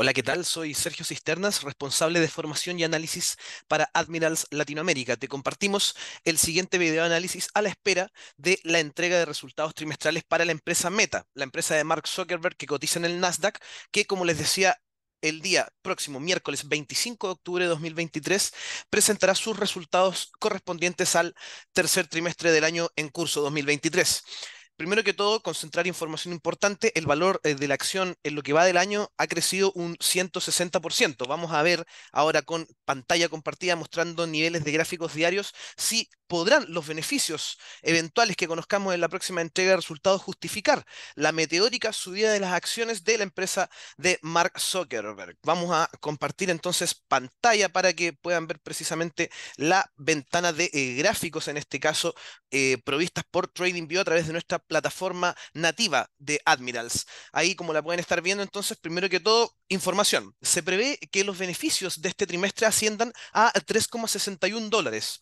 Hola, ¿qué tal? Soy Sergio Cisternas, responsable de formación y análisis para Admirals Latinoamérica. Te compartimos el siguiente video análisis a la espera de la entrega de resultados trimestrales para la empresa Meta, la empresa de Mark Zuckerberg que cotiza en el Nasdaq, que como les decía el día próximo, miércoles 25 de octubre de 2023, presentará sus resultados correspondientes al tercer trimestre del año en curso 2023 primero que todo, concentrar información importante, el valor eh, de la acción en lo que va del año ha crecido un 160%. Vamos a ver ahora con pantalla compartida mostrando niveles de gráficos diarios si podrán los beneficios eventuales que conozcamos en la próxima entrega de resultados justificar la meteórica subida de las acciones de la empresa de Mark Zuckerberg. Vamos a compartir entonces pantalla para que puedan ver precisamente la ventana de eh, gráficos, en este caso eh, provistas por TradingView a través de nuestra plataforma nativa de Admirals. Ahí, como la pueden estar viendo, entonces, primero que todo, información. Se prevé que los beneficios de este trimestre asciendan a 3,61 dólares.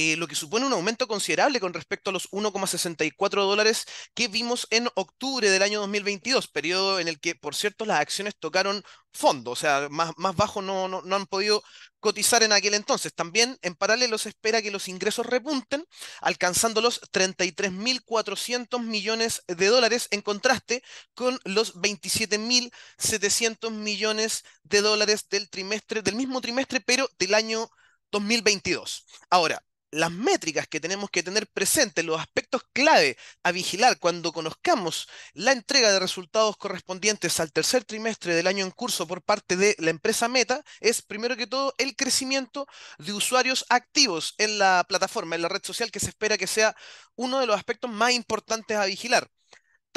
Eh, lo que supone un aumento considerable con respecto a los 1,64 dólares que vimos en octubre del año 2022, periodo en el que, por cierto, las acciones tocaron fondo, o sea, más, más bajo no, no, no han podido cotizar en aquel entonces. También, en paralelo, se espera que los ingresos repunten, alcanzando los 33.400 millones de dólares, en contraste con los 27.700 millones de dólares del trimestre, del mismo trimestre, pero del año 2022. Ahora, las métricas que tenemos que tener presentes, los aspectos clave a vigilar cuando conozcamos la entrega de resultados correspondientes al tercer trimestre del año en curso por parte de la empresa Meta, es primero que todo el crecimiento de usuarios activos en la plataforma, en la red social, que se espera que sea uno de los aspectos más importantes a vigilar.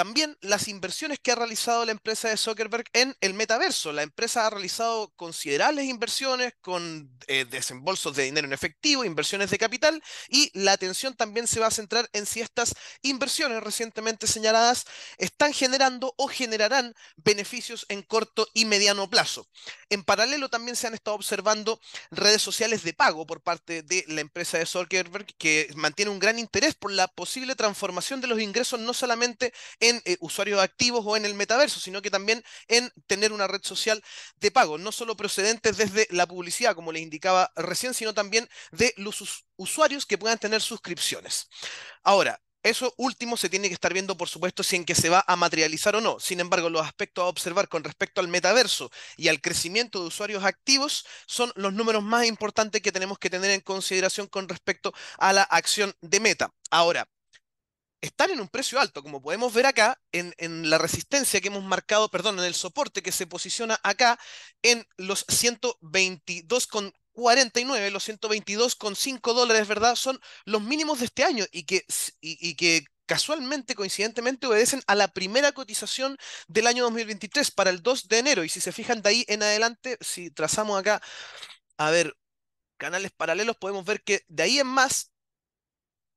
También las inversiones que ha realizado la empresa de Zuckerberg en el metaverso. La empresa ha realizado considerables inversiones con eh, desembolsos de dinero en efectivo, inversiones de capital y la atención también se va a centrar en si estas inversiones recientemente señaladas están generando o generarán beneficios en corto y mediano plazo. En paralelo también se han estado observando redes sociales de pago por parte de la empresa de Zuckerberg que mantiene un gran interés por la posible transformación de los ingresos no solamente en eh, usuarios activos o en el metaverso, sino que también en tener una red social de pago, no solo procedentes desde la publicidad, como les indicaba recién, sino también de los usuarios que puedan tener suscripciones. Ahora, eso último se tiene que estar viendo, por supuesto, si en qué se va a materializar o no. Sin embargo, los aspectos a observar con respecto al metaverso y al crecimiento de usuarios activos son los números más importantes que tenemos que tener en consideración con respecto a la acción de meta. Ahora, están en un precio alto, como podemos ver acá, en, la resistencia que hemos marcado, perdón, en el soporte que se posiciona acá en los 122,49, los 122,5 dólares, ¿verdad? Son los mínimos de este año y que, y, que casualmente, coincidentemente, obedecen a la primera cotización del año 2023 para el 2 de enero. Y si se fijan de ahí en adelante, si trazamos acá, a ver, canales paralelos, podemos ver que de ahí en más,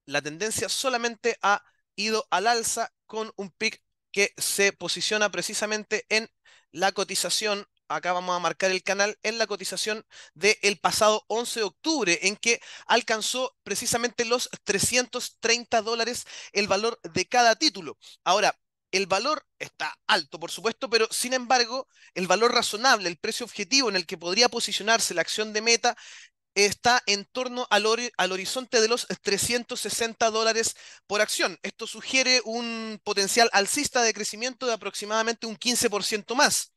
la tendencia solamente a ido al alza con un pic que se posiciona precisamente en la cotización acá vamos a marcar el canal, en la cotización del el pasado 11 de octubre, en que alcanzó precisamente los 330 dólares el valor de cada título. Ahora, el valor está alto, por supuesto, pero sin embargo, el valor razonable, el precio objetivo en el que podría posicionarse la acción de meta está en torno al, al, horizonte de los 360 dólares por acción. Esto sugiere un potencial alcista de crecimiento de aproximadamente un 15% más.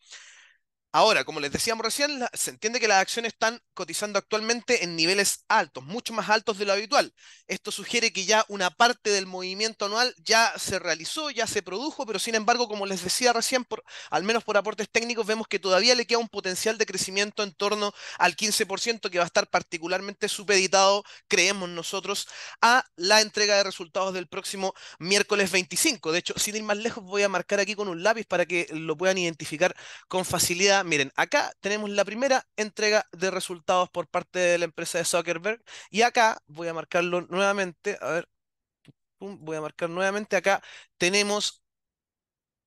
Ahora, como les decíamos recién, se entiende que las acciones están cotizando actualmente en niveles altos, mucho más altos de lo habitual. Esto sugiere que ya una parte del movimiento anual ya se realizó, ya se produjo, pero sin embargo, como les decía recién, al menos por aportes técnicos, vemos que todavía le queda un potencial de crecimiento en torno al 15% que va a estar particularmente supeditado, creemos nosotros, a la entrega de resultados del próximo miércoles 25. De hecho, sin ir más lejos, voy a marcar aquí con un lápiz para que lo puedan identificar con facilidad miren, acá tenemos la primera entrega de resultados por parte de la empresa de Zuckerberg. Y acá voy a marcarlo nuevamente. A ver, voy a marcar nuevamente. Acá tenemos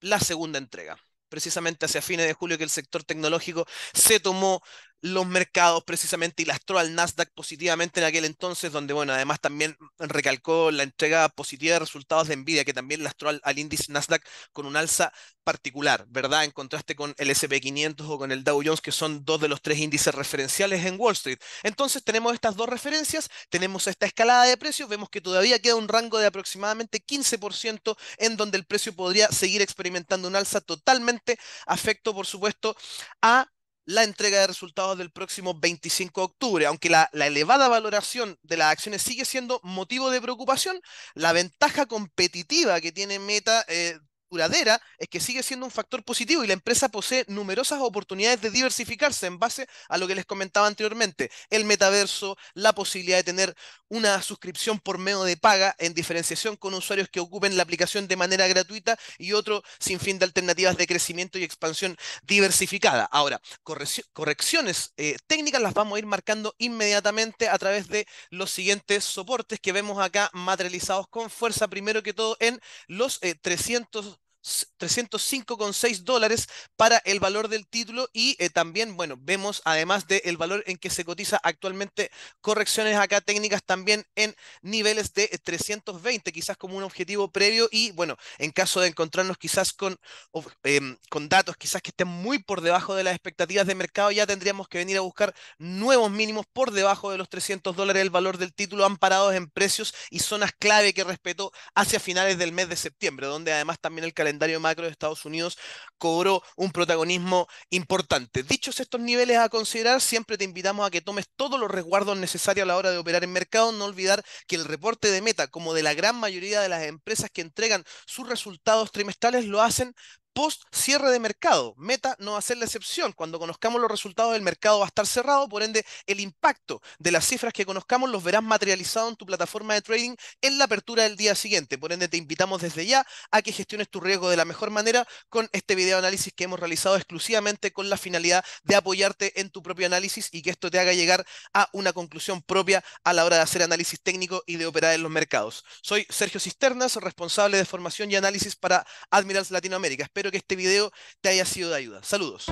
la segunda entrega precisamente hacia fines de julio que el sector tecnológico se tomó los mercados precisamente y lastró al Nasdaq positivamente en aquel entonces, donde bueno, además también recalcó la entrega positiva de resultados de Nvidia, que también lastró al, al índice Nasdaq con un alza particular, ¿verdad? En contraste con el SP500 o con el Dow Jones, que son dos de los tres índices referenciales en Wall Street. Entonces tenemos estas dos referencias, tenemos esta escalada de precios, vemos que todavía queda un rango de aproximadamente 15% en donde el precio podría seguir experimentando un alza totalmente afecto, por supuesto, a la entrega de resultados del próximo 25 de octubre. Aunque la, elevada valoración de las acciones sigue siendo motivo de preocupación, la ventaja competitiva que tiene Meta eh, duradera es que sigue siendo un factor positivo y la empresa posee numerosas oportunidades de diversificarse en base a lo que les comentaba anteriormente, el metaverso, la posibilidad de tener una suscripción por medio de paga en diferenciación con usuarios que ocupen la aplicación de manera gratuita y otro sin fin de alternativas de crecimiento y expansión diversificada. Ahora, correcciones eh, técnicas las vamos a ir marcando inmediatamente a través de los siguientes soportes que vemos acá materializados con fuerza, primero que todo en los 300 eh, 305,6 dólares para el valor del título y eh, también, bueno, vemos además del valor en que se cotiza actualmente correcciones acá técnicas también en niveles de 320, eh, quizás como un objetivo previo y bueno, en caso de encontrarnos quizás con, em, con datos quizás que estén muy por debajo de las expectativas de mercado, ya tendríamos que venir a buscar nuevos mínimos por debajo de los 300 dólares el valor del título han amparados en precios y zonas clave que respetó hacia finales del mes de septiembre, donde además también el calendario calendario macro de Estados Unidos cobró un protagonismo importante. Dichos estos niveles a considerar, siempre te invitamos a que tomes todos los resguardos necesarios a la hora de operar en mercado. No olvidar que el reporte de meta, como de la gran mayoría de las empresas que entregan sus resultados trimestrales, lo hacen post cierre de mercado. Meta no va a ser la excepción. Cuando conozcamos los resultados del mercado va a estar cerrado, por ende el impacto de las cifras que conozcamos los verás materializado en tu plataforma de trading en la apertura del día siguiente. Por ende te invitamos desde ya a que gestiones tu riesgo de la mejor manera con este video análisis que hemos realizado exclusivamente con la finalidad de apoyarte en tu propio análisis y que esto te haga llegar a una conclusión propia a la hora de hacer análisis técnico y de operar en los mercados. Soy Sergio Cisternas, responsable de formación y análisis para Admirals Latinoamérica. Espero que este video te haya sido de ayuda. Saludos.